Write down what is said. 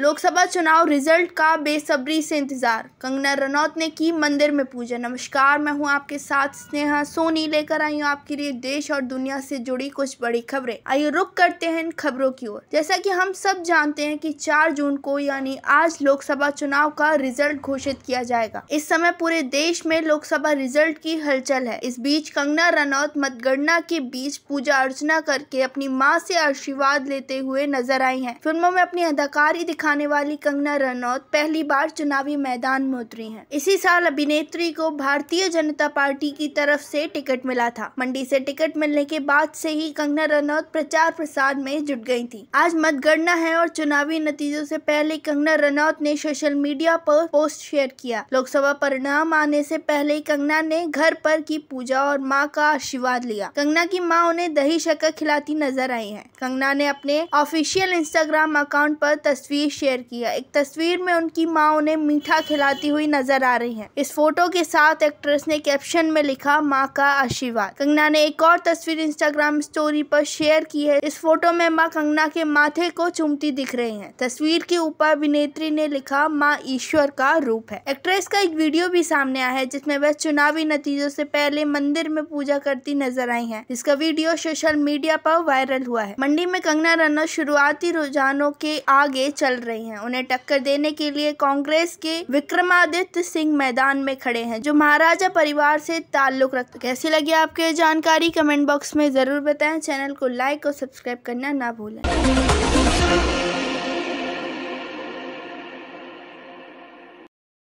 लोकसभा चुनाव रिजल्ट का बेसब्री से इंतज़ार कंगना रनौत ने की मंदिर में पूजा नमस्कार मैं हूं आपके साथ स्नेहा सोनी लेकर आई हूं आपके लिए देश और दुनिया से जुड़ी कुछ बड़ी खबरें आइए रुक करते हैं इन खबरों की ओर जैसा कि हम सब जानते हैं कि 4 जून को यानी आज लोकसभा चुनाव का रिजल्ट घोषित किया जाएगा इस समय पूरे देश में लोकसभा रिजल्ट की हलचल है इस बीच कंगना रनौत मतगणना के बीच पूजा अर्चना करके अपनी माँ से आशीर्वाद लेते हुए नजर आई है फिल्मों में अपनी अदाकारी दिखा दिखाने वाली कंगना रनौत पहली बार चुनावी मैदान में उतरी हैं। इसी साल अभिनेत्री को भारतीय जनता पार्टी की तरफ से टिकट मिला था मंडी से टिकट मिलने के बाद से ही कंगना रनौत प्रचार प्रसार में जुट गई थी आज मतगणना है और चुनावी नतीजों से पहले कंगना रनौत ने सोशल मीडिया पर पोस्ट शेयर किया लोकसभा परिणाम आने से पहले कंगना ने घर पर की पूजा और माँ का आशीर्वाद लिया कंगना की माँ उन्हें दही शक्कर खिलाती नजर आई है कंगना ने अपने ऑफिशियल इंस्टाग्राम अकाउंट पर तस्वीर शेयर किया एक तस्वीर में उनकी माँ उन्हें मीठा खिलाती हुई नजर आ रही है इस फोटो के साथ एक्ट्रेस ने कैप्शन में लिखा माँ का आशीर्वाद कंगना ने एक और तस्वीर इंस्टाग्राम स्टोरी पर शेयर की है इस फोटो में माँ कंगना के माथे को चुमती दिख रही है तस्वीर के ऊपर अभिनेत्री ने लिखा माँ ईश्वर का रूप है एक्ट्रेस का एक वीडियो भी सामने आया है जिसमे वह चुनावी नतीजों से पहले मंदिर में पूजा करती नजर आई है इसका वीडियो सोशल मीडिया पर वायरल हुआ है मंडी में कंगना रनौत शुरुआती रुझानों के आगे चल चल रही हैं उन्हें टक्कर देने के लिए कांग्रेस के विक्रमादित्य सिंह मैदान में खड़े हैं जो महाराजा परिवार से ताल्लुक रखते कैसी लगी ये जानकारी कमेंट बॉक्स में ज़रूर बताएं चैनल को लाइक और सब्सक्राइब करना ना भूलें